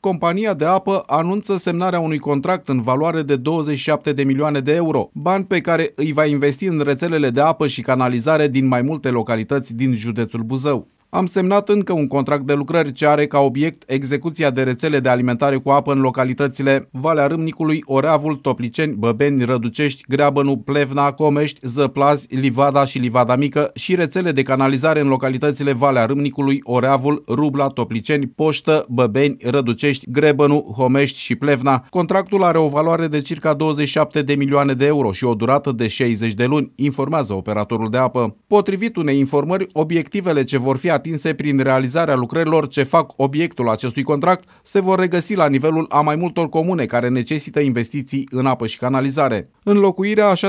Compania de apă anunță semnarea unui contract în valoare de 27 de milioane de euro, bani pe care îi va investi în rețelele de apă și canalizare din mai multe localități din județul Buzău am semnat încă un contract de lucrări ce are ca obiect execuția de rețele de alimentare cu apă în localitățile Valea Râmnicului, Oreavul, Topliceni, Băbeni, Răducești, Greabănu, Plevna, Comești, Zăplaz, Livada și Livada Mică și rețele de canalizare în localitățile Valea Râmnicului, Oreavul, Rubla, Topliceni, Poștă, Băbeni, Răducești, Grebănu, Homești și Plevna. Contractul are o valoare de circa 27 de milioane de euro și o durată de 60 de luni, informează operatorul de apă. Potrivit unei informări, obiectivele ce vor fi atinse prin realizarea lucrărilor ce fac obiectul acestui contract se vor regăsi la nivelul a mai multor comune care necesită investiții în apă și canalizare. Înlocuirea a 6,8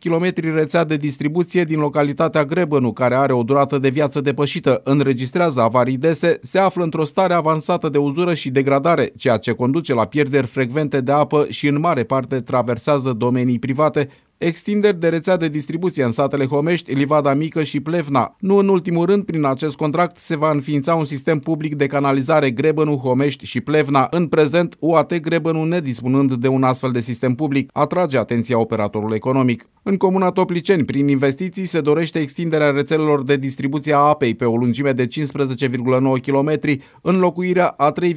km rețea de distribuție din localitatea Grebănu, care are o durată de viață depășită, înregistrează avarii dese, se află într-o stare avansată de uzură și degradare, ceea ce conduce la pierderi frecvente de apă și în mare parte traversează domenii private, extinderi de rețea de distribuție în satele Homești, Livada Mică și Plevna. Nu în ultimul rând, prin acest contract se va înființa un sistem public de canalizare Grebănu, Homești și Plevna. În prezent, UAT Grebănu, nedispunând de un astfel de sistem public, atrage atenția operatorului economic. În comuna Topliceni, prin investiții, se dorește extinderea rețelelor de distribuție a apei pe o lungime de 15,9 km, înlocuirea a 3,9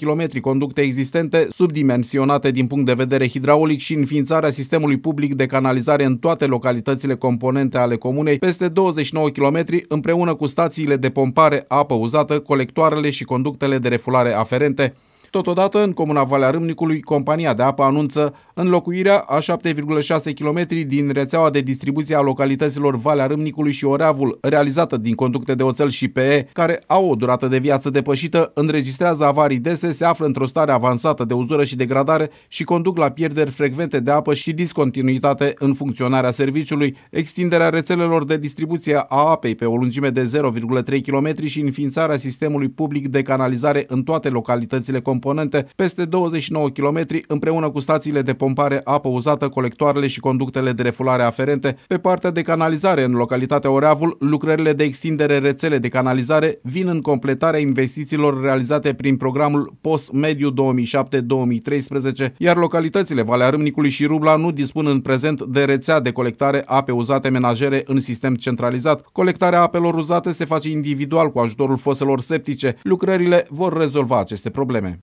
km conducte existente subdimensionate din punct de vedere hidraulic și înființarea sistemului public de canalizare în toate localitățile componente ale comunei, peste 29 km, împreună cu stațiile de pompare apă uzată, colectoarele și conductele de refulare aferente, Totodată, în comuna Valea Râmnicului, compania de apă anunță înlocuirea a 7,6 km din rețeaua de distribuție a localităților Valea Râmnicului și Oreavul, realizată din conducte de oțel și PE, care au o durată de viață depășită, înregistrează avarii dese, se află într-o stare avansată de uzură și degradare și conduc la pierderi frecvente de apă și discontinuitate în funcționarea serviciului, extinderea rețelelor de distribuție a apei pe o lungime de 0,3 km și înființarea sistemului public de canalizare în toate localitățile componente componente peste 29 km împreună cu stațiile de pompare apă uzată, colectoarele și conductele de refulare aferente. Pe partea de canalizare în localitatea Oreavul, lucrările de extindere rețele de canalizare vin în completarea investițiilor realizate prin programul POS Mediu 2007-2013, iar localitățile Valea Râmnicului și Rubla nu dispun în prezent de rețea de colectare ape uzate menajere în sistem centralizat. Colectarea apelor uzate se face individual cu ajutorul foselor septice. Lucrările vor rezolva aceste probleme.